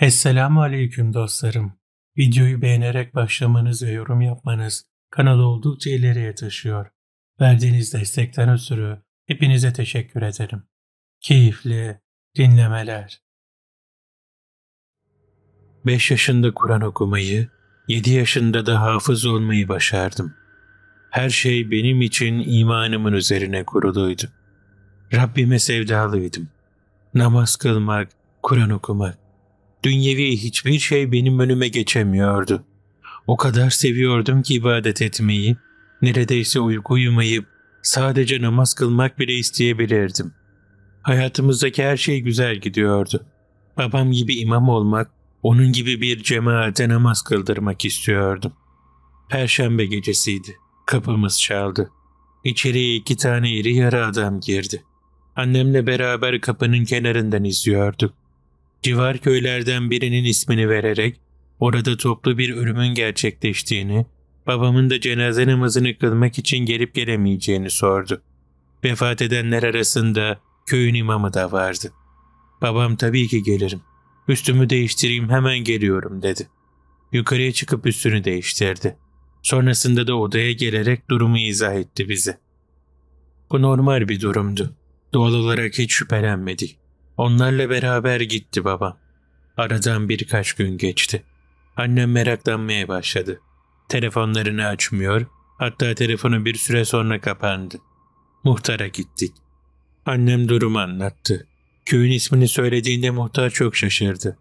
Esselamu Aleyküm dostlarım. Videoyu beğenerek başlamanız ve yorum yapmanız kanalı oldukça ileriye taşıyor. Verdiğiniz destekten ötürü hepinize teşekkür ederim. Keyifli dinlemeler. 5 yaşında Kur'an okumayı, 7 yaşında da hafız olmayı başardım. Her şey benim için imanımın üzerine kuruluydu. Rabbime sevdalıydım. Namaz kılmak, Kur'an okumak, Dünyevi hiçbir şey benim önüme geçemiyordu. O kadar seviyordum ki ibadet etmeyi, neredeyse uyku uyumayıp sadece namaz kılmak bile isteyebilirdim. Hayatımızdaki her şey güzel gidiyordu. Babam gibi imam olmak, onun gibi bir cemaate namaz kıldırmak istiyordum. Perşembe gecesiydi. Kapımız çaldı. İçeriye iki tane iri yarı adam girdi. Annemle beraber kapının kenarından izliyorduk. Civar köylerden birinin ismini vererek orada toplu bir ölümün gerçekleştiğini, babamın da cenaze namazını kılmak için gelip gelemeyeceğini sordu. Vefat edenler arasında köyün imamı da vardı. Babam tabii ki gelirim. Üstümü değiştireyim hemen geliyorum dedi. Yukarıya çıkıp üstünü değiştirdi. Sonrasında da odaya gelerek durumu izah etti bize. Bu normal bir durumdu. Doğal olarak hiç şüphelenmedik. Onlarla beraber gitti baba. Aradan birkaç gün geçti. Annem meraklanmaya başladı. Telefonlarını açmıyor, hatta telefonu bir süre sonra kapandı. Muhtara gittik. Annem durumu anlattı. Köyün ismini söylediğinde muhtar çok şaşırdı.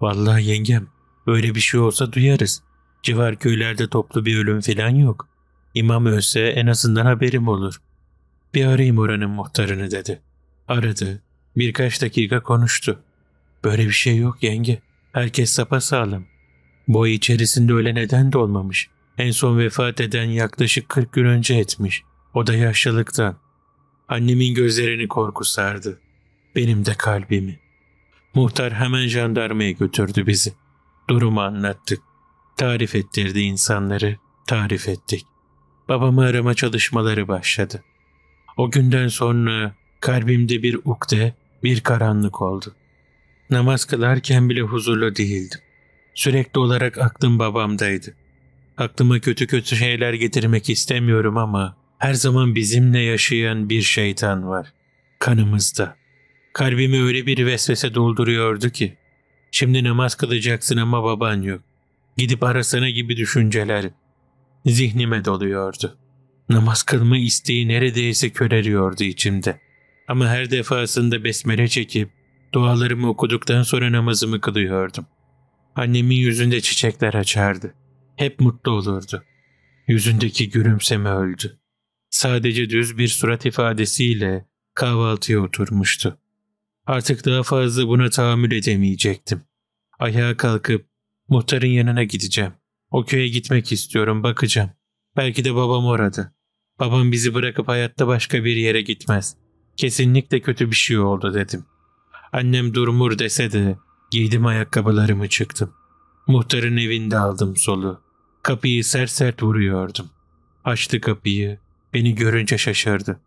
Vallahi yengem, böyle bir şey olsa duyarız. Civar köylerde toplu bir ölüm filan yok. İmam ölse en azından haberim olur. Bir arayayım oranın muhtarını dedi. Aradı, Birkaç dakika konuştu. Böyle bir şey yok yenge. Herkes sapasağlam. Boy içerisinde öyle neden de olmamış. En son vefat eden yaklaşık 40 gün önce etmiş. O da yaşlılıktan. Annemin gözlerini korku sardı. Benim de kalbimi. Muhtar hemen jandarmaya götürdü bizi. Durumu anlattık. Tarif ettirdi insanları. Tarif ettik. Babamı arama çalışmaları başladı. O günden sonra kalbimde bir ukde, bir karanlık oldu. Namaz kılarken bile huzurlu değildim. Sürekli olarak aklım babamdaydı. Aklıma kötü kötü şeyler getirmek istemiyorum ama her zaman bizimle yaşayan bir şeytan var. Kanımızda. Kalbimi öyle bir vesvese dolduruyordu ki. Şimdi namaz kılacaksın ama baban yok. Gidip arasana gibi düşünceler zihnime doluyordu. Namaz kılma isteği neredeyse köreriyordu içimde. Ama her defasında besmele çekip dualarımı okuduktan sonra namazımı kılıyordum. Annemin yüzünde çiçekler açardı. Hep mutlu olurdu. Yüzündeki gülümseme öldü. Sadece düz bir surat ifadesiyle kahvaltıya oturmuştu. Artık daha fazla buna tahammül edemeyecektim. Ayağa kalkıp muhtarın yanına gideceğim. O köye gitmek istiyorum, bakacağım. Belki de babam orada. Babam bizi bırakıp hayatta başka bir yere gitmez. Kesinlikle kötü bir şey oldu dedim. Annem durmur dese de giydim ayakkabılarımı çıktım. Muhtarın evinde aldım solu. Kapıyı sert sert vuruyordum. Açtı kapıyı. Beni görünce şaşırdı.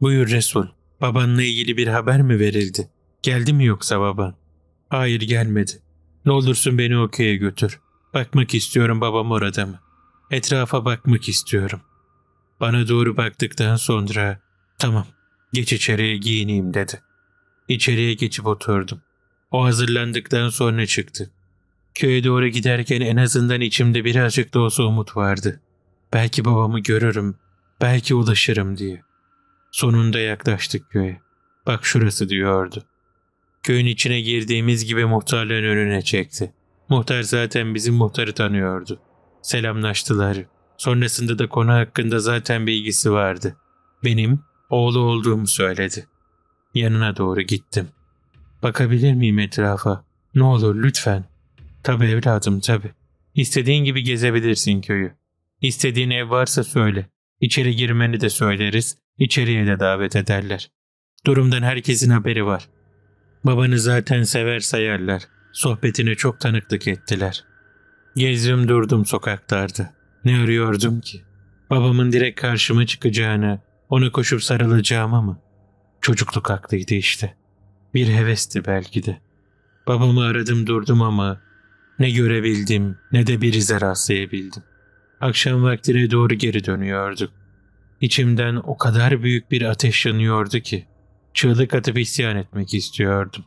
Buyur Resul. Babanla ilgili bir haber mi verildi? Geldi mi yoksa baban? Hayır gelmedi. Ne olursun beni okey'e götür. Bakmak istiyorum babam orada mı? Etrafa bakmak istiyorum. Bana doğru baktıktan sonra tamam Geç içeriye giyineyim dedi. İçeriye geçip oturdum. O hazırlandıktan sonra çıktı. Köye doğru giderken en azından içimde birazcık da olsa umut vardı. Belki babamı görürüm, belki ulaşırım diye. Sonunda yaklaştık köye. Bak şurası diyordu. Köyün içine girdiğimiz gibi muhtarlığın önüne çekti. Muhtar zaten bizim muhtarı tanıyordu. Selamlaştılar. Sonrasında da konu hakkında zaten bilgisi vardı. Benim oğlu olduğumu söyledi. Yanına doğru gittim. Bakabilir miyim etrafa? Ne olur lütfen. Tabi evladım tabi. İstediğin gibi gezebilirsin köyü. İstediğin ev varsa söyle. İçeri girmeni de söyleriz. İçeriye de davet ederler. Durumdan herkesin haberi var. Babanı zaten sever sayarlar. Sohbetine çok tanıklık ettiler. Gezdim durdum sokaklarda. Ne arıyordum ki? Babamın direkt karşıma çıkacağını, ona koşup sarılacağıma mı? Çocukluk aklıydı işte. Bir hevesti belki de. Babamı aradım durdum ama ne görebildim ne de bir ize rastlayabildim. Akşam vaktine doğru geri dönüyorduk. İçimden o kadar büyük bir ateş yanıyordu ki çığlık atıp isyan etmek istiyordum.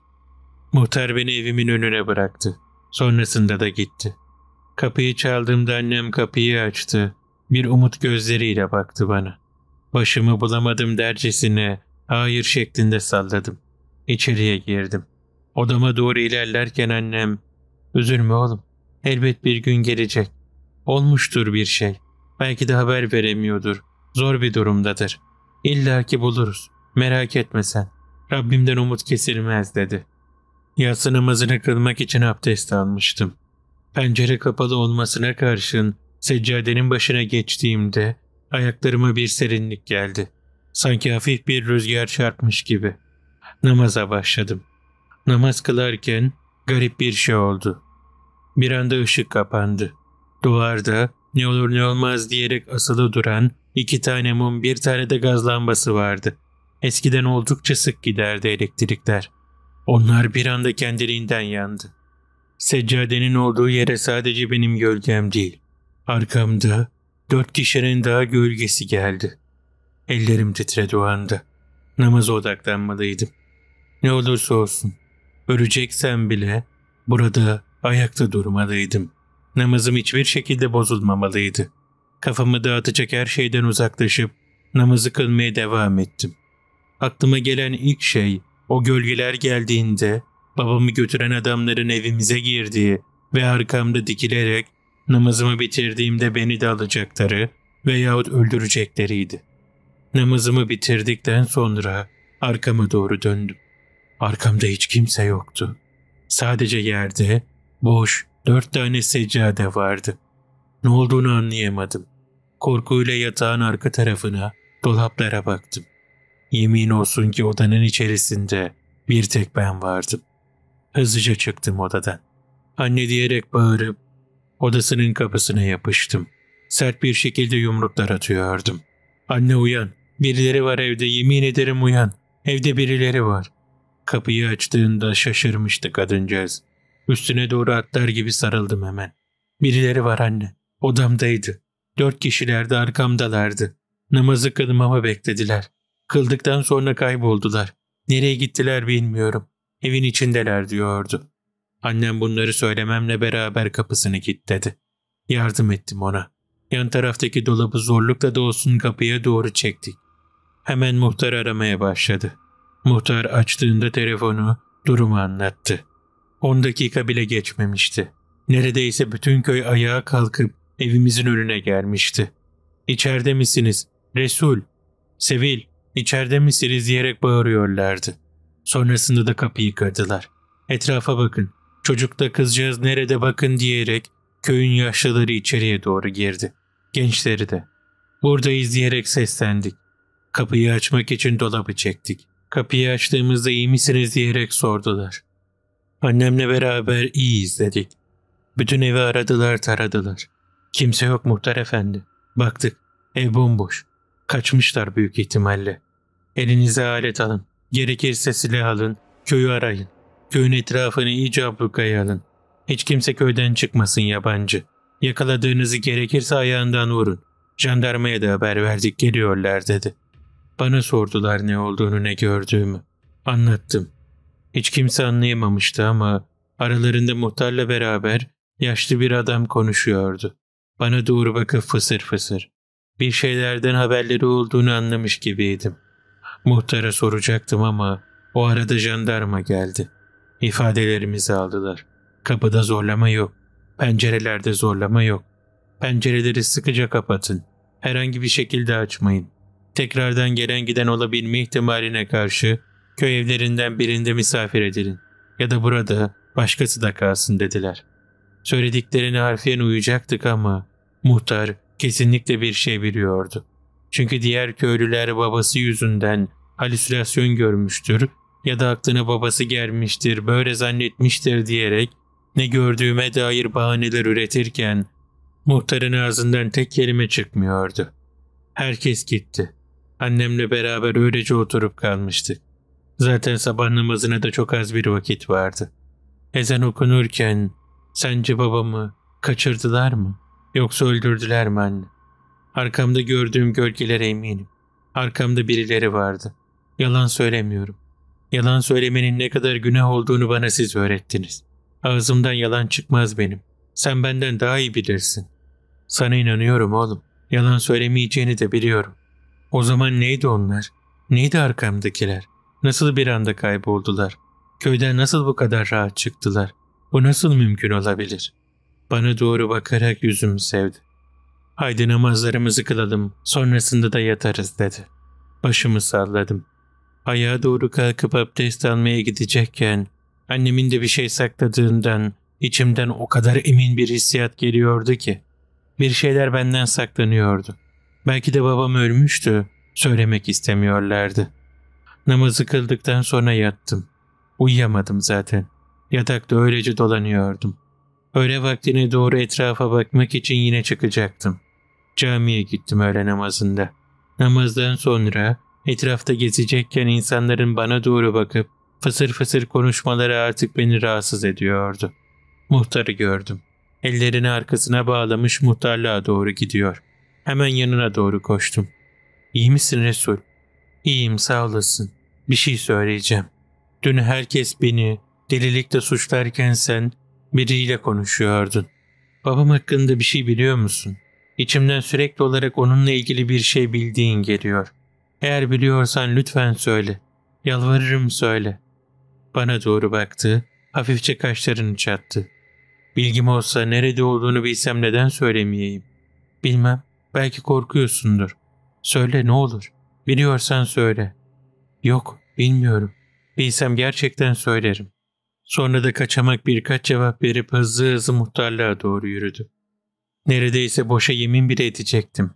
Muhtar beni evimin önüne bıraktı. Sonrasında da gitti. Kapıyı çaldığımda annem kapıyı açtı. Bir umut gözleriyle baktı bana. Başımı bulamadım dercesine hayır şeklinde salladım. İçeriye girdim. Odama doğru ilerlerken annem ''Üzülme oğlum, elbet bir gün gelecek. Olmuştur bir şey. Belki de haber veremiyordur. Zor bir durumdadır. İlla ki buluruz. Merak etme sen. Rabbimden umut kesilmez.'' dedi. Yatsı namazını kılmak için abdest almıştım. Pencere kapalı olmasına karşın seccadenin başına geçtiğimde Ayaklarıma bir serinlik geldi. Sanki hafif bir rüzgar çarpmış gibi. Namaza başladım. Namaz kılarken garip bir şey oldu. Bir anda ışık kapandı. Duvarda ne olur ne olmaz diyerek asılı duran iki tane mum bir tane de gaz lambası vardı. Eskiden oldukça sık giderdi elektrikler. Onlar bir anda kendiliğinden yandı. Seccadenin olduğu yere sadece benim gölgem değil. Arkamda Dört kişinin daha gölgesi geldi. Ellerim titredi o anda. Namaza odaklanmalıydım. Ne olursa olsun, öleceksem bile burada ayakta durmalıydım. Namazım hiçbir şekilde bozulmamalıydı. Kafamı dağıtacak her şeyden uzaklaşıp namazı kılmaya devam ettim. Aklıma gelen ilk şey o gölgeler geldiğinde babamı götüren adamların evimize girdiği ve arkamda dikilerek namazımı bitirdiğimde beni de alacakları veyahut öldürecekleriydi. Namazımı bitirdikten sonra arkama doğru döndüm. Arkamda hiç kimse yoktu. Sadece yerde boş dört tane seccade vardı. Ne olduğunu anlayamadım. Korkuyla yatağın arka tarafına, dolaplara baktım. Yemin olsun ki odanın içerisinde bir tek ben vardım. Hızlıca çıktım odadan. Anne diyerek bağırıp Odasının kapısına yapıştım. Sert bir şekilde yumruklar atıyordum. Anne uyan. Birileri var evde yemin ederim uyan. Evde birileri var. Kapıyı açtığında şaşırmıştı kadıncağız. Üstüne doğru atlar gibi sarıldım hemen. Birileri var anne. Odamdaydı. Dört kişiler de arkamdalardı. Namazı kılmamı beklediler. Kıldıktan sonra kayboldular. Nereye gittiler bilmiyorum. Evin içindeler diyordu. Annem bunları söylememle beraber kapısını kilitledi. Yardım ettim ona. Yan taraftaki dolabı zorlukla da olsun kapıya doğru çektik. Hemen muhtar aramaya başladı. Muhtar açtığında telefonu durumu anlattı. 10 dakika bile geçmemişti. Neredeyse bütün köy ayağa kalkıp evimizin önüne gelmişti. İçeride misiniz? Resul, Sevil, içeride misiniz diyerek bağırıyorlardı. Sonrasında da kapıyı kırdılar. Etrafa bakın, Çocukla kızcağız nerede bakın diyerek köyün yaşlıları içeriye doğru girdi. Gençleri de. Burada izleyerek seslendik. Kapıyı açmak için dolabı çektik. Kapıyı açtığımızda iyi misiniz diyerek sordular. Annemle beraber iyiyiz dedik. Bütün evi aradılar taradılar. Kimse yok muhtar efendi. Baktık ev bomboş. Kaçmışlar büyük ihtimalle. Elinize alet alın. Gerekirse silah alın. Köyü arayın. Köyün etrafını iyice ablukaya alın. Hiç kimse köyden çıkmasın yabancı. Yakaladığınızı gerekirse ayağından vurun. Jandarmaya da haber verdik geliyorlar dedi. Bana sordular ne olduğunu ne gördüğümü. Anlattım. Hiç kimse anlayamamıştı ama aralarında muhtarla beraber yaşlı bir adam konuşuyordu. Bana doğru bakıp fısır fısır. Bir şeylerden haberleri olduğunu anlamış gibiydim. Muhtara soracaktım ama o arada jandarma geldi. İfadelerimizi aldılar. Kapıda zorlama yok. Pencerelerde zorlama yok. Pencereleri sıkıca kapatın. Herhangi bir şekilde açmayın. Tekrardan gelen giden olabilme ihtimaline karşı köy evlerinden birinde misafir edilin. Ya da burada başkası da kalsın dediler. Söylediklerine harfiyen uyacaktık ama muhtar kesinlikle bir şey biliyordu. Çünkü diğer köylüler babası yüzünden halüsinasyon görmüştür ya da aklına babası gelmiştir, böyle zannetmiştir diyerek ne gördüğüme dair bahaneler üretirken muhtarın ağzından tek kelime çıkmıyordu. Herkes gitti. Annemle beraber öylece oturup kalmıştık. Zaten sabah namazına da çok az bir vakit vardı. Ezan okunurken sence babamı kaçırdılar mı yoksa öldürdüler mi anne? Arkamda gördüğüm gölgelere eminim. Arkamda birileri vardı. Yalan söylemiyorum. Yalan söylemenin ne kadar günah olduğunu bana siz öğrettiniz. Ağzımdan yalan çıkmaz benim. Sen benden daha iyi bilirsin. Sana inanıyorum oğlum. Yalan söylemeyeceğini de biliyorum. O zaman neydi onlar? Neydi arkamdakiler? Nasıl bir anda kayboldular? Köyden nasıl bu kadar rahat çıktılar? Bu nasıl mümkün olabilir? Bana doğru bakarak yüzümü sevdi. Haydi namazlarımızı kılalım, sonrasında da yatarız dedi. Başımı salladım. Ayağa doğru kalkıp abdest almaya gidecekken annemin de bir şey sakladığından içimden o kadar emin bir hissiyat geliyordu ki. Bir şeyler benden saklanıyordu. Belki de babam ölmüştü, söylemek istemiyorlardı. Namazı kıldıktan sonra yattım. Uyuyamadım zaten. Yatakta öylece dolanıyordum. Öğle vaktine doğru etrafa bakmak için yine çıkacaktım. Camiye gittim öğle namazında. Namazdan sonra Etrafta gezecekken insanların bana doğru bakıp fısır fısır konuşmaları artık beni rahatsız ediyordu. Muhtarı gördüm. Ellerini arkasına bağlamış muhtarlığa doğru gidiyor. Hemen yanına doğru koştum. İyi misin Resul? İyiyim sağ olasın. Bir şey söyleyeceğim. Dün herkes beni delilikle suçlarken sen biriyle konuşuyordun. Babam hakkında bir şey biliyor musun? İçimden sürekli olarak onunla ilgili bir şey bildiğin geliyor. Eğer biliyorsan lütfen söyle. Yalvarırım söyle. Bana doğru baktı, hafifçe kaşlarını çattı. Bilgim olsa nerede olduğunu bilsem neden söylemeyeyim? Bilmem, belki korkuyorsundur. Söyle ne olur, biliyorsan söyle. Yok, bilmiyorum. Bilsem gerçekten söylerim. Sonra da kaçamak birkaç cevap verip hızlı hızlı muhtarlığa doğru yürüdü. Neredeyse boşa yemin bile edecektim.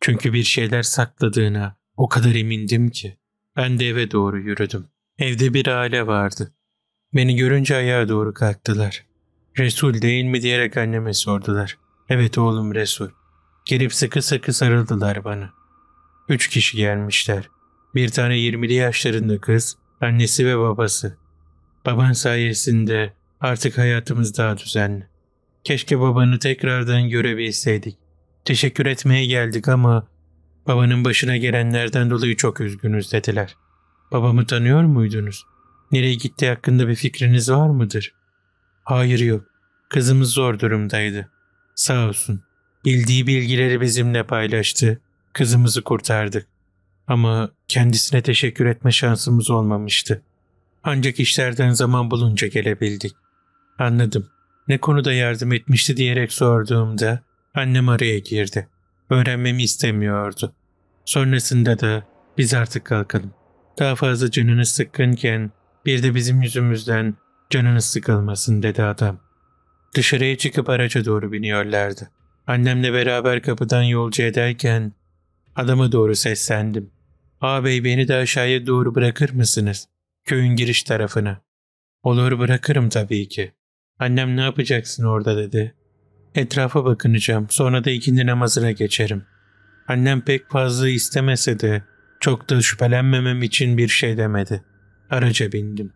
Çünkü bir şeyler sakladığına, o kadar emindim ki. Ben de eve doğru yürüdüm. Evde bir aile vardı. Beni görünce ayağa doğru kalktılar. Resul değil mi diyerek anneme sordular. Evet oğlum Resul. Gelip sıkı sıkı sarıldılar bana. Üç kişi gelmişler. Bir tane 20'li yaşlarında kız, annesi ve babası. Baban sayesinde artık hayatımız daha düzenli. Keşke babanı tekrardan görebilseydik. Teşekkür etmeye geldik ama Babanın başına gelenlerden dolayı çok üzgünüz dediler. Babamı tanıyor muydunuz? Nereye gitti hakkında bir fikriniz var mıdır? Hayır yok. Kızımız zor durumdaydı. Sağ olsun. Bildiği bilgileri bizimle paylaştı. Kızımızı kurtardık. Ama kendisine teşekkür etme şansımız olmamıştı. Ancak işlerden zaman bulunca gelebildik. Anladım. Ne konuda yardım etmişti diyerek sorduğumda annem araya girdi öğrenmemi istemiyordu. Sonrasında da biz artık kalkalım. Daha fazla canını sıkkınken bir de bizim yüzümüzden canını sıkılmasın dedi adam. Dışarıya çıkıp araca doğru biniyorlardı. Annemle beraber kapıdan yolcu ederken adama doğru seslendim. Ağabey beni de aşağıya doğru bırakır mısınız? Köyün giriş tarafına. Olur bırakırım tabii ki. Annem ne yapacaksın orada dedi. Etrafa bakınacağım sonra da ikindi namazına geçerim. Annem pek fazla istemese de çok da şüphelenmemem için bir şey demedi. Araca bindim.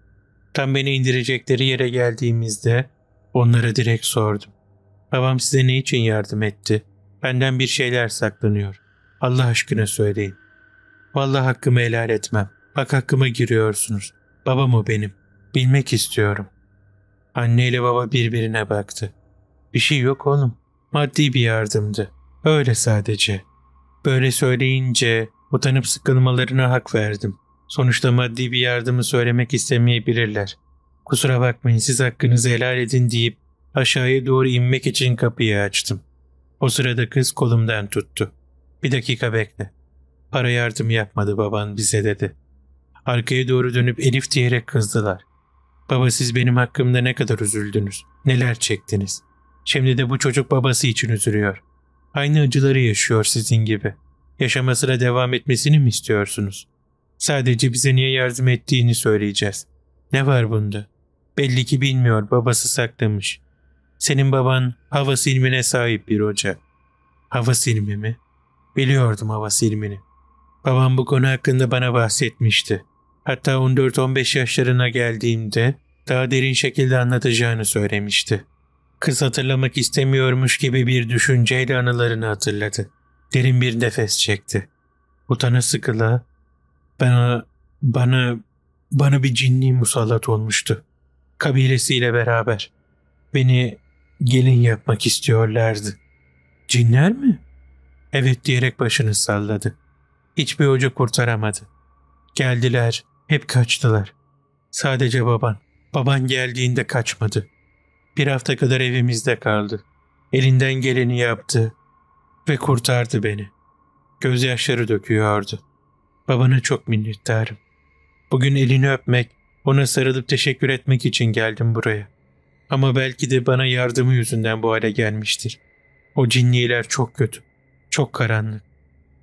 Tam beni indirecekleri yere geldiğimizde onlara direkt sordum. Babam size ne için yardım etti? Benden bir şeyler saklanıyor. Allah aşkına söyleyin. Vallahi hakkımı helal etmem. Bak hakkıma giriyorsunuz. Babam o benim. Bilmek istiyorum. Anne ile baba birbirine baktı. Bir şey yok oğlum. Maddi bir yardımdı. Öyle sadece. Böyle söyleyince utanıp sıkılmalarına hak verdim. Sonuçta maddi bir yardımı söylemek istemeyebilirler. Kusura bakmayın siz hakkınızı helal edin deyip aşağıya doğru inmek için kapıyı açtım. O sırada kız kolumdan tuttu. Bir dakika bekle. Para yardım yapmadı baban bize dedi. Arkaya doğru dönüp Elif diyerek kızdılar. Baba siz benim hakkımda ne kadar üzüldünüz, neler çektiniz. Şimdi de bu çocuk babası için üzülüyor. Aynı acıları yaşıyor sizin gibi. Yaşamasına devam etmesini mi istiyorsunuz? Sadece bize niye yardım ettiğini söyleyeceğiz. Ne var bunda? Belli ki bilmiyor babası saklamış. Senin baban hava silmine sahip bir hoca. Hava silmi mi? Biliyordum hava silmini. Babam bu konu hakkında bana bahsetmişti. Hatta 14-15 yaşlarına geldiğimde daha derin şekilde anlatacağını söylemişti.'' Kız hatırlamak istemiyormuş gibi bir düşünceyle anılarını hatırladı. Derin bir nefes çekti. Utana sıkıla bana bana bana bir cinni musallat olmuştu. Kabilesiyle beraber. Beni gelin yapmak istiyorlardı. Cinler mi? Evet diyerek başını salladı. Hiçbir hoca kurtaramadı. Geldiler, hep kaçtılar. Sadece baban. Baban geldiğinde kaçmadı. Bir hafta kadar evimizde kaldı. Elinden geleni yaptı ve kurtardı beni. Gözyaşları döküyordu. Babana çok minnettarım. Bugün elini öpmek, ona sarılıp teşekkür etmek için geldim buraya. Ama belki de bana yardımı yüzünden bu hale gelmiştir. O cinniler çok kötü, çok karanlık.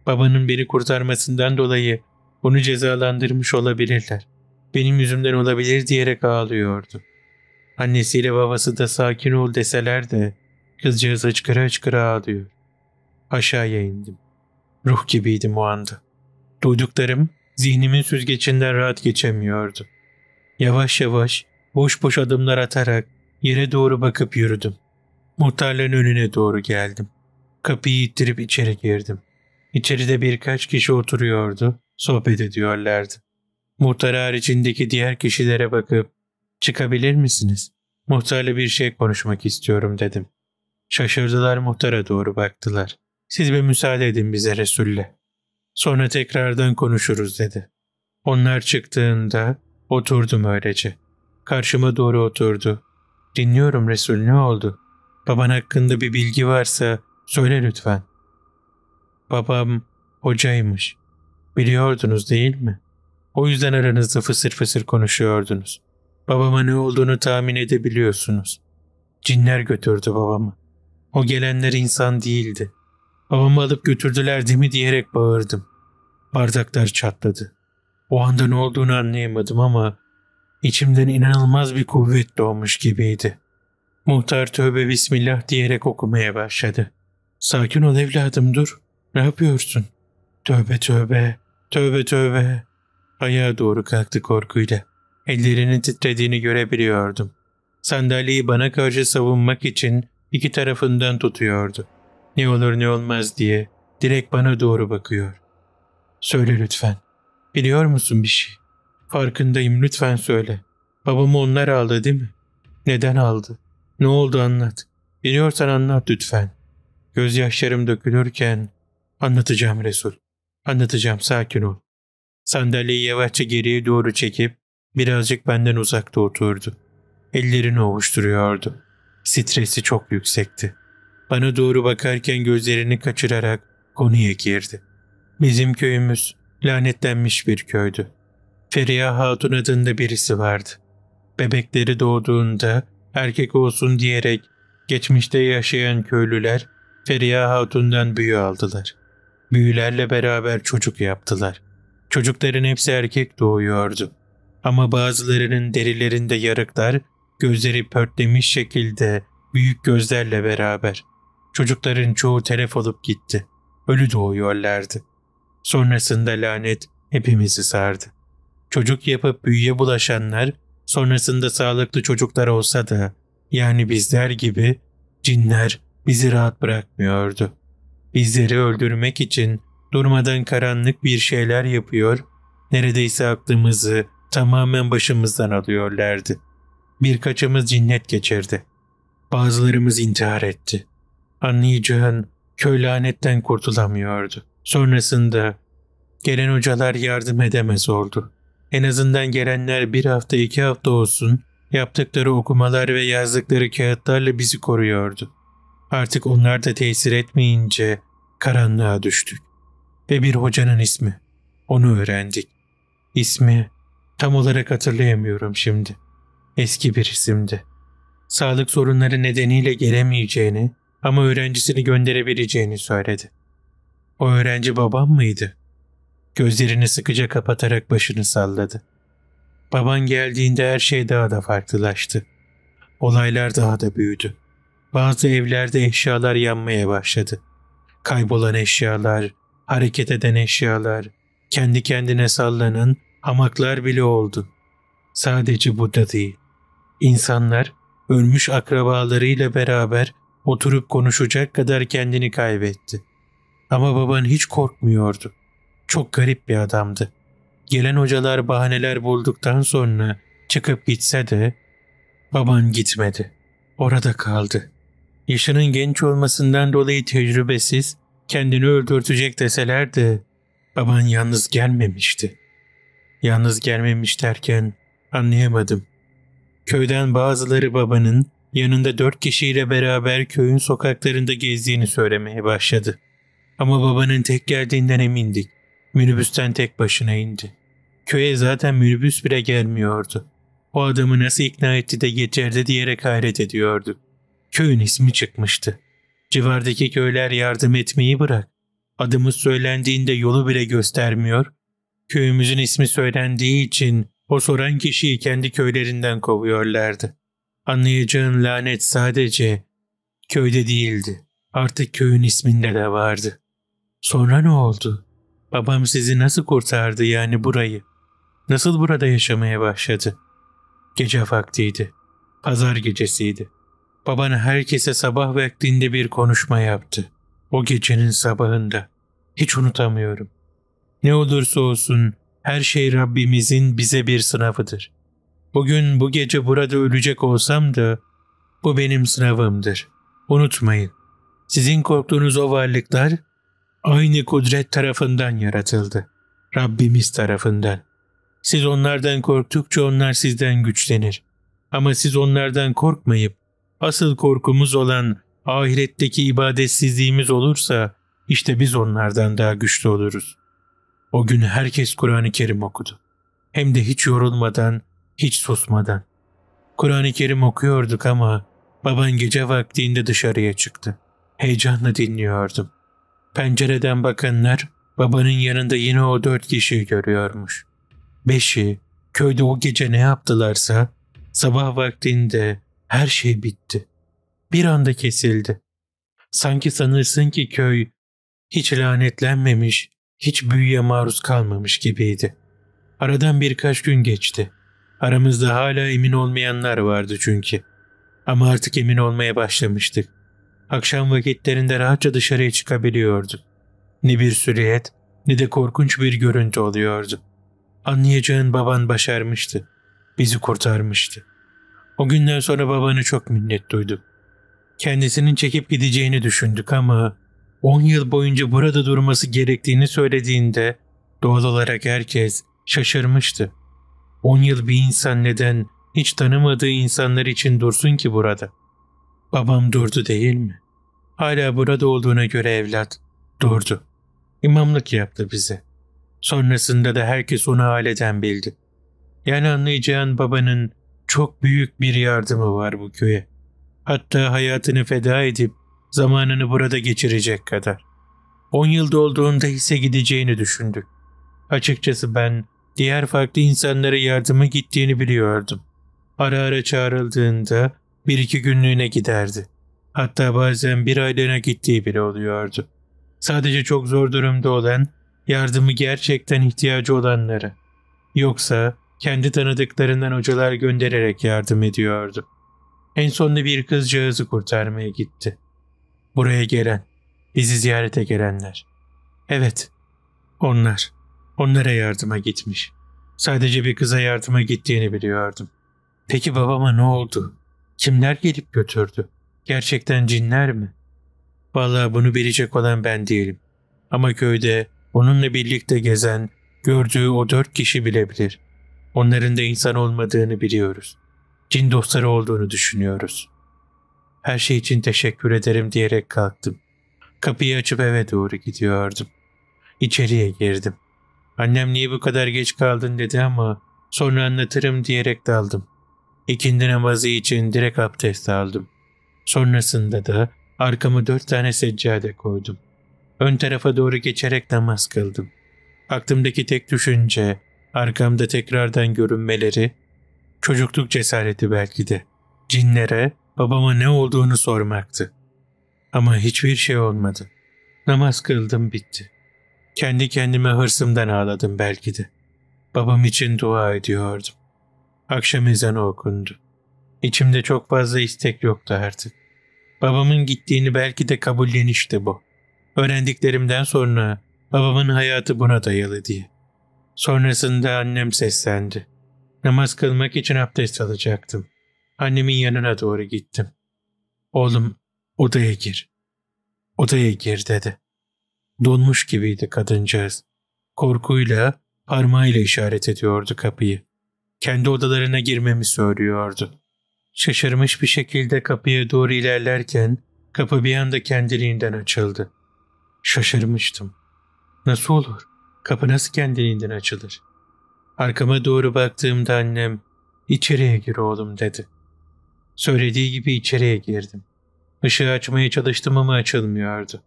Babanın beni kurtarmasından dolayı onu cezalandırmış olabilirler. Benim yüzümden olabilir diyerek ağlıyordu.'' Annesiyle babası da sakin ol deseler de kızcağız hıçkıra hıçkıra ağlıyor. Aşağıya indim. Ruh gibiydim o anda. Duyduklarım zihnimin süzgecinden rahat geçemiyordu. Yavaş yavaş boş boş adımlar atarak yere doğru bakıp yürüdüm. Muhtarların önüne doğru geldim. Kapıyı ittirip içeri girdim. İçeride birkaç kişi oturuyordu, sohbet ediyorlardı. Muhtar haricindeki diğer kişilere bakıp Çıkabilir misiniz? Muhtarla bir şey konuşmak istiyorum dedim. Şaşırdılar muhtara doğru baktılar. Siz bir müsaade edin bize Resul'le. Sonra tekrardan konuşuruz dedi. Onlar çıktığında oturdum öylece. Karşıma doğru oturdu. Dinliyorum Resul ne oldu? Baban hakkında bir bilgi varsa söyle lütfen. Babam hocaymış. Biliyordunuz değil mi? O yüzden aranızda fısır fısır konuşuyordunuz. Babama ne olduğunu tahmin edebiliyorsunuz. Cinler götürdü babamı. O gelenler insan değildi. Babamı alıp götürdüler değil mi diyerek bağırdım. Bardaklar çatladı. O anda ne olduğunu anlayamadım ama içimden inanılmaz bir kuvvet doğmuş gibiydi. Muhtar tövbe bismillah diyerek okumaya başladı. Sakin ol evladım dur. Ne yapıyorsun? Tövbe tövbe, tövbe tövbe. Ayağa doğru kalktı korkuyla. Ellerinin titrediğini görebiliyordum. Sandalyeyi bana karşı savunmak için iki tarafından tutuyordu. Ne olur ne olmaz diye direkt bana doğru bakıyor. Söyle lütfen. Biliyor musun bir şey? Farkındayım lütfen söyle. Babamı onlar aldı değil mi? Neden aldı? Ne oldu anlat. Biliyorsan anlat lütfen. Gözyaşlarım dökülürken anlatacağım Resul. Anlatacağım sakin ol. Sandalyeyi yavaşça geriye doğru çekip Birazcık benden uzakta oturdu. Ellerini ovuşturuyordu. Stresi çok yüksekti. Bana doğru bakarken gözlerini kaçırarak konuya girdi. Bizim köyümüz lanetlenmiş bir köydü. Feriha Hatun adında birisi vardı. Bebekleri doğduğunda erkek olsun diyerek geçmişte yaşayan köylüler Feriha Hatun'dan büyü aldılar. Büyülerle beraber çocuk yaptılar. Çocukların hepsi erkek doğuyordu. Ama bazılarının derilerinde yarıklar, gözleri pörtlemiş şekilde büyük gözlerle beraber. Çocukların çoğu telef olup gitti. Ölü doğuyorlardı. Sonrasında lanet hepimizi sardı. Çocuk yapıp büyüye bulaşanlar sonrasında sağlıklı çocuklar olsa da yani bizler gibi cinler bizi rahat bırakmıyordu. Bizleri öldürmek için durmadan karanlık bir şeyler yapıyor, neredeyse aklımızı, tamamen başımızdan alıyorlardı. Birkaçımız cinnet geçirdi. Bazılarımız intihar etti. Anlayacağın köy lanetten kurtulamıyordu. Sonrasında gelen hocalar yardım edemez oldu. En azından gelenler bir hafta iki hafta olsun yaptıkları okumalar ve yazdıkları kağıtlarla bizi koruyordu. Artık onlar da tesir etmeyince karanlığa düştük. Ve bir hocanın ismi. Onu öğrendik. İsmi Tam olarak hatırlayamıyorum şimdi. Eski bir isimdi. Sağlık sorunları nedeniyle gelemeyeceğini ama öğrencisini gönderebileceğini söyledi. O öğrenci babam mıydı? Gözlerini sıkıca kapatarak başını salladı. Baban geldiğinde her şey daha da farklılaştı. Olaylar daha da büyüdü. Bazı evlerde eşyalar yanmaya başladı. Kaybolan eşyalar, hareket eden eşyalar, kendi kendine sallanan hamaklar bile oldu. Sadece bu da değil. İnsanlar ölmüş akrabalarıyla beraber oturup konuşacak kadar kendini kaybetti. Ama baban hiç korkmuyordu. Çok garip bir adamdı. Gelen hocalar bahaneler bulduktan sonra çıkıp gitse de baban gitmedi. Orada kaldı. Yaşının genç olmasından dolayı tecrübesiz, kendini öldürtecek deseler de baban yalnız gelmemişti. Yalnız gelmemiş derken anlayamadım. Köyden bazıları babanın yanında dört kişiyle beraber köyün sokaklarında gezdiğini söylemeye başladı. Ama babanın tek geldiğinden emindik. Minibüsten tek başına indi. Köye zaten minibüs bile gelmiyordu. O adamı nasıl ikna etti de geçerdi diyerek hayret ediyordu. Köyün ismi çıkmıştı. Civardaki köyler yardım etmeyi bırak. Adımız söylendiğinde yolu bile göstermiyor, Köyümüzün ismi söylendiği için o soran kişiyi kendi köylerinden kovuyorlardı. Anlayacağın lanet sadece köyde değildi. Artık köyün isminde de vardı. Sonra ne oldu? Babam sizi nasıl kurtardı yani burayı? Nasıl burada yaşamaya başladı? Gece vaktiydi. Pazar gecesiydi. Baban herkese sabah vaktinde bir konuşma yaptı. O gecenin sabahında. Hiç unutamıyorum. Ne olursa olsun her şey Rabbimizin bize bir sınavıdır. Bugün bu gece burada ölecek olsam da bu benim sınavımdır. Unutmayın, sizin korktuğunuz o varlıklar aynı kudret tarafından yaratıldı. Rabbimiz tarafından. Siz onlardan korktukça onlar sizden güçlenir. Ama siz onlardan korkmayıp asıl korkumuz olan ahiretteki ibadetsizliğimiz olursa işte biz onlardan daha güçlü oluruz. O gün herkes Kur'an-ı Kerim okudu. Hem de hiç yorulmadan, hiç susmadan. Kur'an-ı Kerim okuyorduk ama baban gece vaktinde dışarıya çıktı. Heyecanla dinliyordum. Pencereden bakanlar babanın yanında yine o dört kişiyi görüyormuş. Beşi köyde o gece ne yaptılarsa sabah vaktinde her şey bitti. Bir anda kesildi. Sanki sanırsın ki köy hiç lanetlenmemiş, hiç büyüye maruz kalmamış gibiydi. Aradan birkaç gün geçti. Aramızda hala emin olmayanlar vardı çünkü. Ama artık emin olmaya başlamıştık. Akşam vakitlerinde rahatça dışarıya çıkabiliyorduk. Ne bir süriyet ne de korkunç bir görüntü oluyordu. Anlayacağın baban başarmıştı. Bizi kurtarmıştı. O günden sonra babanı çok minnet duyduk. Kendisinin çekip gideceğini düşündük ama 10 yıl boyunca burada durması gerektiğini söylediğinde doğal olarak herkes şaşırmıştı. 10 yıl bir insan neden hiç tanımadığı insanlar için dursun ki burada? Babam durdu değil mi? Hala burada olduğuna göre evlat durdu. İmamlık yaptı bize. Sonrasında da herkes onu aileden bildi. Yani anlayacağın babanın çok büyük bir yardımı var bu köye. Hatta hayatını feda edip Zamanını burada geçirecek kadar. 10 yılda olduğunda ise gideceğini düşündük. Açıkçası ben diğer farklı insanlara yardımı gittiğini biliyordum. Ara ara çağrıldığında bir iki günlüğüne giderdi. Hatta bazen bir aylığına gittiği bile oluyordu. Sadece çok zor durumda olan, yardımı gerçekten ihtiyacı olanları. Yoksa kendi tanıdıklarından hocalar göndererek yardım ediyordu. En sonunda bir kızcağızı kurtarmaya gitti. Buraya gelen, bizi ziyarete gelenler. Evet, onlar. Onlara yardıma gitmiş. Sadece bir kıza yardıma gittiğini biliyordum. Peki babama ne oldu? Kimler gelip götürdü? Gerçekten cinler mi? Vallahi bunu bilecek olan ben değilim. Ama köyde onunla birlikte gezen, gördüğü o dört kişi bilebilir. Onların da insan olmadığını biliyoruz. Cin dostları olduğunu düşünüyoruz.'' her şey için teşekkür ederim diyerek kalktım. Kapıyı açıp eve doğru gidiyordum. İçeriye girdim. Annem niye bu kadar geç kaldın dedi ama sonra anlatırım diyerek daldım. İkindi namazı için direkt abdest aldım. Sonrasında da arkamı dört tane seccade koydum. Ön tarafa doğru geçerek namaz kıldım. Aklımdaki tek düşünce arkamda tekrardan görünmeleri, çocukluk cesareti belki de, cinlere babama ne olduğunu sormaktı. Ama hiçbir şey olmadı. Namaz kıldım bitti. Kendi kendime hırsımdan ağladım belki de. Babam için dua ediyordum. Akşam ezanı okundu. İçimde çok fazla istek yoktu artık. Babamın gittiğini belki de kabullenişti bu. Öğrendiklerimden sonra babamın hayatı buna dayalı diye. Sonrasında annem seslendi. Namaz kılmak için abdest alacaktım. Annemin yanına doğru gittim. Oğlum odaya gir. Odaya gir dedi. Donmuş gibiydi kadıncağız. Korkuyla parmağıyla işaret ediyordu kapıyı. Kendi odalarına girmemi söylüyordu. Şaşırmış bir şekilde kapıya doğru ilerlerken kapı bir anda kendiliğinden açıldı. Şaşırmıştım. Nasıl olur? Kapı nasıl kendiliğinden açılır? Arkama doğru baktığımda annem içeriye gir oğlum dedi. Söylediği gibi içeriye girdim. Işığı açmaya çalıştım ama açılmıyordu.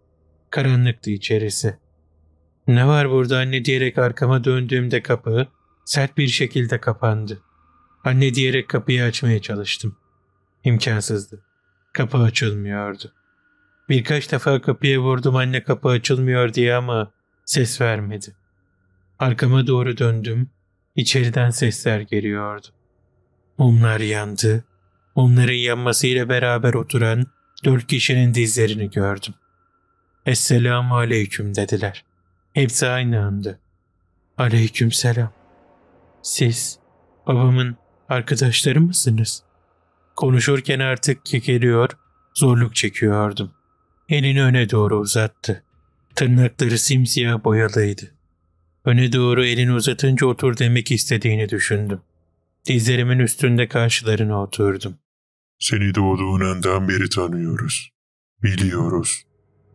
Karanlıktı içerisi. Ne var burada anne diyerek arkama döndüğümde kapı sert bir şekilde kapandı. Anne diyerek kapıyı açmaya çalıştım. İmkansızdı. Kapı açılmıyordu. Birkaç defa kapıya vurdum anne kapı açılmıyor diye ama ses vermedi. Arkama doğru döndüm. İçeriden sesler geliyordu. Mumlar yandı onların yanmasıyla beraber oturan dört kişinin dizlerini gördüm. Esselamu aleyküm dediler. Hepsi aynı andı. Aleyküm selam. Siz babamın arkadaşları mısınız? Konuşurken artık kekeliyor, zorluk çekiyordum. Elini öne doğru uzattı. Tırnakları simsiyah boyalıydı. Öne doğru elini uzatınca otur demek istediğini düşündüm. Dizlerimin üstünde karşılarına oturdum. Seni doğduğun andan beri tanıyoruz. Biliyoruz.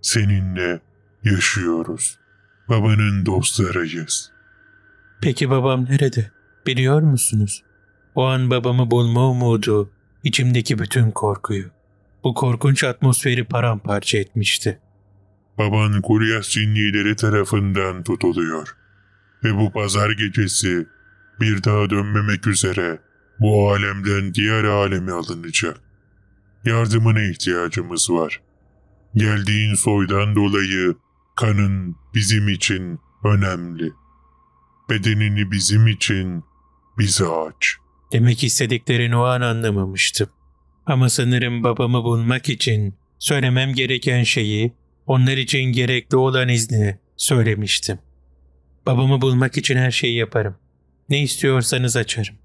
Seninle yaşıyoruz. Babanın dostlarıyız. Peki babam nerede? Biliyor musunuz? O an babamı bulma umudu, içimdeki bütün korkuyu, bu korkunç atmosferi paramparça etmişti. Baban Kuryas cinnileri tarafından tutuluyor. Ve bu pazar gecesi bir daha dönmemek üzere bu alemden diğer aleme alınacak. Yardımına ihtiyacımız var. Geldiğin soydan dolayı kanın bizim için önemli. Bedenini bizim için bize aç. Demek istediklerini o an anlamamıştım. Ama sanırım babamı bulmak için söylemem gereken şeyi onlar için gerekli olan izni söylemiştim. Babamı bulmak için her şeyi yaparım. Ne istiyorsanız açarım.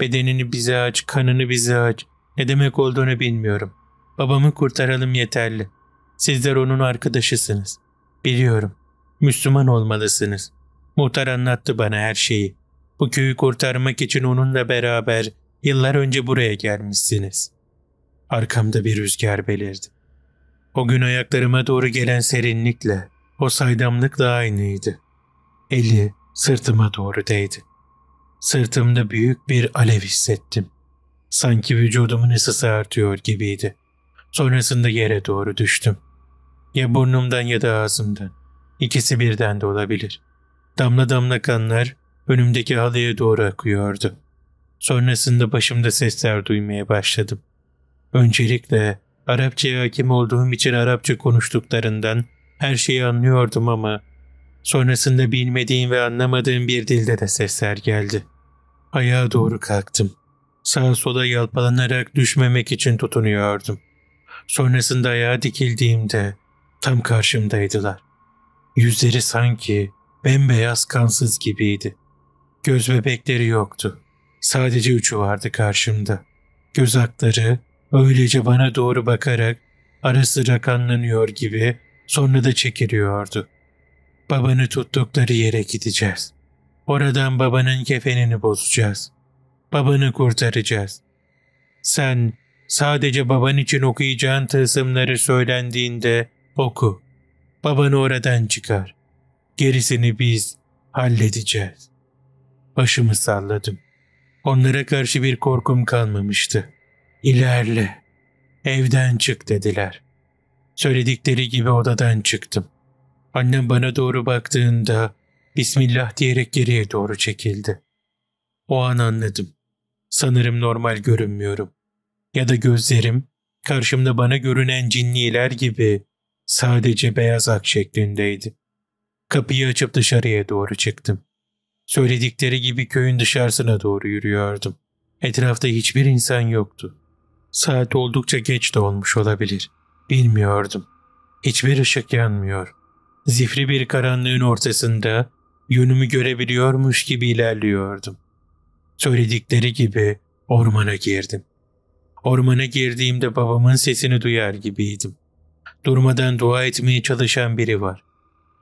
Bedenini bize aç, kanını bize aç. Ne demek olduğunu bilmiyorum. Babamı kurtaralım yeterli. Sizler onun arkadaşısınız. Biliyorum. Müslüman olmalısınız. Muhtar anlattı bana her şeyi. Bu köyü kurtarmak için onunla beraber yıllar önce buraya gelmişsiniz. Arkamda bir rüzgar belirdi. O gün ayaklarıma doğru gelen serinlikle, o saydamlık da aynıydı. Eli sırtıma doğru değdi. Sırtımda büyük bir alev hissettim. Sanki vücudumun ısısı artıyor gibiydi. Sonrasında yere doğru düştüm. Ya burnumdan ya da ağzımdan. İkisi birden de olabilir. Damla damla kanlar önümdeki halıya doğru akıyordu. Sonrasında başımda sesler duymaya başladım. Öncelikle Arapçaya hakim olduğum için Arapça konuştuklarından her şeyi anlıyordum ama sonrasında bilmediğim ve anlamadığım bir dilde de sesler geldi. Ayağa doğru kalktım. Sağa sola yalpalanarak düşmemek için tutunuyordum. Sonrasında ayağa dikildiğimde tam karşımdaydılar. Yüzleri sanki bembeyaz kansız gibiydi. Göz bebekleri yoktu. Sadece üçü vardı karşımda. Göz akları öylece bana doğru bakarak ara sıra kanlanıyor gibi sonra da çekiliyordu. Babanı tuttukları yere gideceğiz. Oradan babanın kefenini bozacağız. Babanı kurtaracağız. Sen sadece baban için okuyacağın tılsımları söylendiğinde oku. Babanı oradan çıkar. Gerisini biz halledeceğiz. Başımı salladım. Onlara karşı bir korkum kalmamıştı. İlerle. Evden çık dediler. Söyledikleri gibi odadan çıktım. Annem bana doğru baktığında Bismillah diyerek geriye doğru çekildi. O an anladım. Sanırım normal görünmüyorum. Ya da gözlerim karşımda bana görünen cinniler gibi sadece beyaz ak şeklindeydi. Kapıyı açıp dışarıya doğru çıktım. Söyledikleri gibi köyün dışarısına doğru yürüyordum. Etrafta hiçbir insan yoktu. Saat oldukça geç doğmuş olabilir. Bilmiyordum. Hiçbir ışık yanmıyor. Zifri bir karanlığın ortasında yönümü görebiliyormuş gibi ilerliyordum. Söyledikleri gibi ormana girdim. Ormana girdiğimde babamın sesini duyar gibiydim. Durmadan dua etmeye çalışan biri var.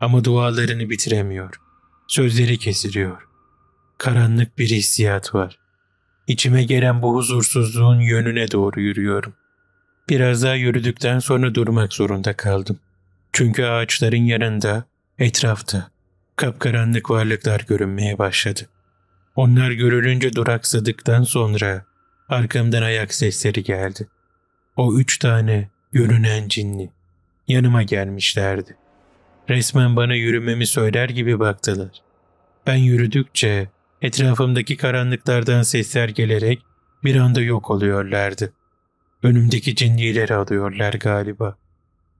Ama dualarını bitiremiyor. Sözleri kesiliyor. Karanlık bir hissiyat var. İçime gelen bu huzursuzluğun yönüne doğru yürüyorum. Biraz daha yürüdükten sonra durmak zorunda kaldım. Çünkü ağaçların yanında, etrafta kapkaranlık varlıklar görünmeye başladı. Onlar görülünce duraksadıktan sonra arkamdan ayak sesleri geldi. O üç tane görünen cinli yanıma gelmişlerdi. Resmen bana yürümemi söyler gibi baktılar. Ben yürüdükçe etrafımdaki karanlıklardan sesler gelerek bir anda yok oluyorlardı. Önümdeki cinlileri alıyorlar galiba.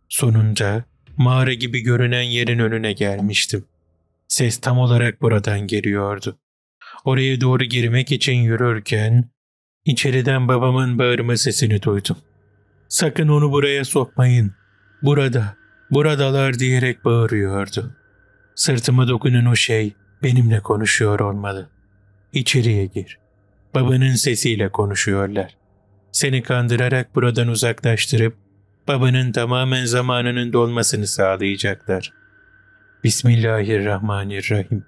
Sonunda mağara gibi görünen yerin önüne gelmiştim. Ses tam olarak buradan geliyordu. Oraya doğru girmek için yürürken içeriden babamın bağırma sesini duydum. Sakın onu buraya sokmayın. Burada, buradalar diyerek bağırıyordu. Sırtıma dokunun o şey benimle konuşuyor olmalı. İçeriye gir. Babanın sesiyle konuşuyorlar. Seni kandırarak buradan uzaklaştırıp babanın tamamen zamanının dolmasını sağlayacaklar.'' Bismillahirrahmanirrahim.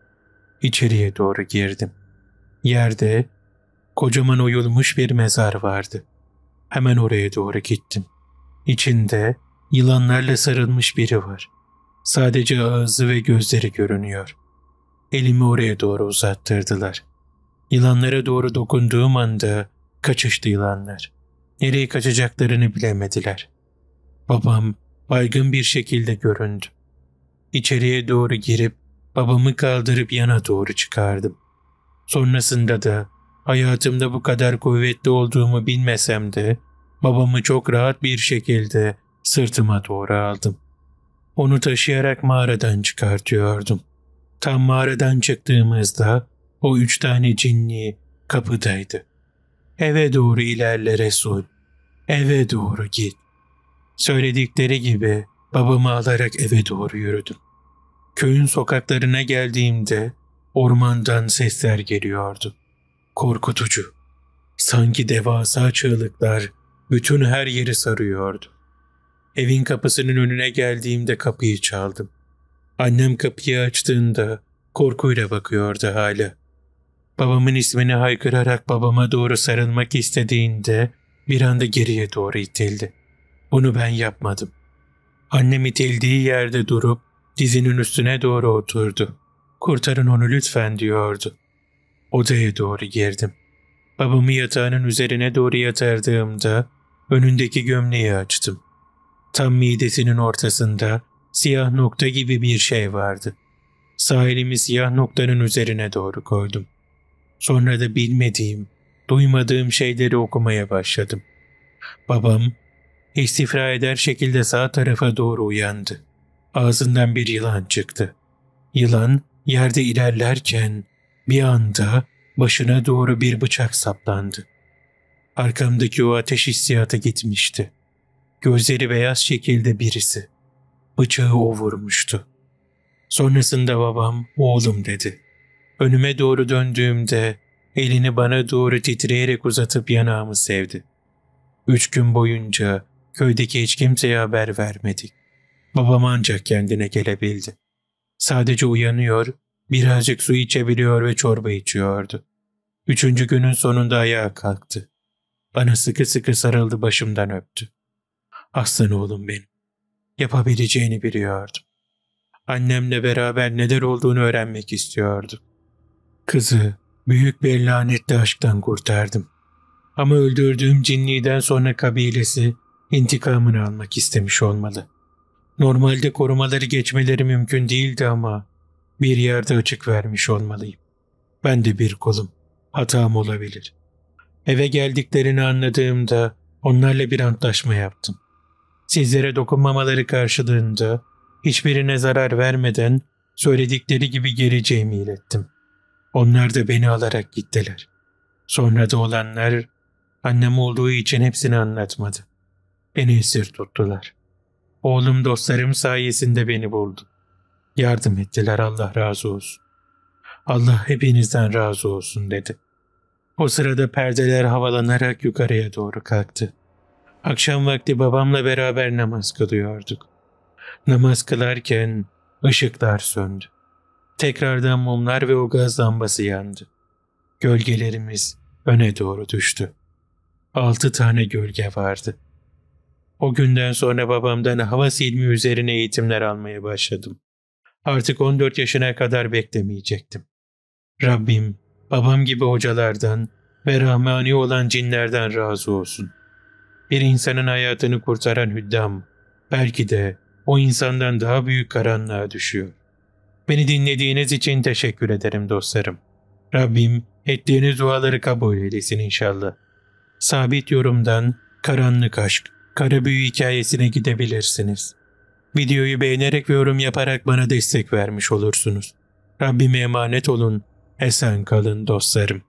İçeriye doğru girdim. Yerde kocaman oyulmuş bir mezar vardı. Hemen oraya doğru gittim. İçinde yılanlarla sarılmış biri var. Sadece ağzı ve gözleri görünüyor. Elimi oraya doğru uzattırdılar. Yılanlara doğru dokunduğum anda kaçıştı yılanlar. Nereye kaçacaklarını bilemediler. Babam baygın bir şekilde göründü. İçeriye doğru girip babamı kaldırıp yana doğru çıkardım. Sonrasında da hayatımda bu kadar kuvvetli olduğumu bilmesem de babamı çok rahat bir şekilde sırtıma doğru aldım. Onu taşıyarak mağaradan çıkartıyordum. Tam mağaradan çıktığımızda o üç tane cinni kapıdaydı. Eve doğru ilerle Resul, eve doğru git. Söyledikleri gibi Babamı alarak eve doğru yürüdüm. Köyün sokaklarına geldiğimde ormandan sesler geliyordu. Korkutucu. Sanki devasa çığlıklar bütün her yeri sarıyordu. Evin kapısının önüne geldiğimde kapıyı çaldım. Annem kapıyı açtığında korkuyla bakıyordu hala. Babamın ismini haykırarak babama doğru sarılmak istediğinde bir anda geriye doğru itildi. Bunu ben yapmadım.'' Annem itildiği yerde durup dizinin üstüne doğru oturdu. Kurtarın onu lütfen diyordu. Odaya doğru girdim. Babamı yatağının üzerine doğru yatardığımda önündeki gömleği açtım. Tam midesinin ortasında siyah nokta gibi bir şey vardı. Sağ elimi siyah noktanın üzerine doğru koydum. Sonra da bilmediğim, duymadığım şeyleri okumaya başladım. Babam istifra eder şekilde sağ tarafa doğru uyandı. Ağzından bir yılan çıktı. Yılan yerde ilerlerken bir anda başına doğru bir bıçak saplandı. Arkamdaki o ateş hissiyatı gitmişti. Gözleri beyaz şekilde birisi. Bıçağı o vurmuştu. Sonrasında babam oğlum dedi. Önüme doğru döndüğümde elini bana doğru titreyerek uzatıp yanağımı sevdi. Üç gün boyunca Köydeki hiç kimseye haber vermedik. Babam ancak kendine gelebildi. Sadece uyanıyor, birazcık su içebiliyor ve çorba içiyordu. Üçüncü günün sonunda ayağa kalktı. Bana sıkı sıkı sarıldı başımdan öptü. Aslan oğlum benim. Yapabileceğini biliyordum. Annemle beraber neler olduğunu öğrenmek istiyordum. Kızı büyük bir lanetli aşktan kurtardım. Ama öldürdüğüm cinniden sonra kabilesi intikamını almak istemiş olmalı. Normalde korumaları geçmeleri mümkün değildi ama bir yerde açık vermiş olmalıyım. Ben de bir kolum. Hatam olabilir. Eve geldiklerini anladığımda onlarla bir antlaşma yaptım. Sizlere dokunmamaları karşılığında hiçbirine zarar vermeden söyledikleri gibi geleceğimi ilettim. Onlar da beni alarak gittiler. Sonra da olanlar annem olduğu için hepsini anlatmadı. Beni esir tuttular. Oğlum dostlarım sayesinde beni buldu. Yardım ettiler Allah razı olsun. Allah hepinizden razı olsun dedi. O sırada perdeler havalanarak yukarıya doğru kalktı. Akşam vakti babamla beraber namaz kılıyorduk. Namaz kılarken ışıklar söndü. Tekrardan mumlar ve o gaz lambası yandı. Gölgelerimiz öne doğru düştü. Altı tane gölge vardı. O günden sonra babamdan havas ilmi üzerine eğitimler almaya başladım. Artık 14 yaşına kadar beklemeyecektim. Rabbim, babam gibi hocalardan ve rahmani olan cinlerden razı olsun. Bir insanın hayatını kurtaran hüddam, belki de o insandan daha büyük karanlığa düşüyor. Beni dinlediğiniz için teşekkür ederim dostlarım. Rabbim ettiğiniz duaları kabul eylesin inşallah. Sabit yorumdan karanlık aşk kara büyü hikayesine gidebilirsiniz. Videoyu beğenerek ve yorum yaparak bana destek vermiş olursunuz. Rabbime emanet olun, esen kalın dostlarım.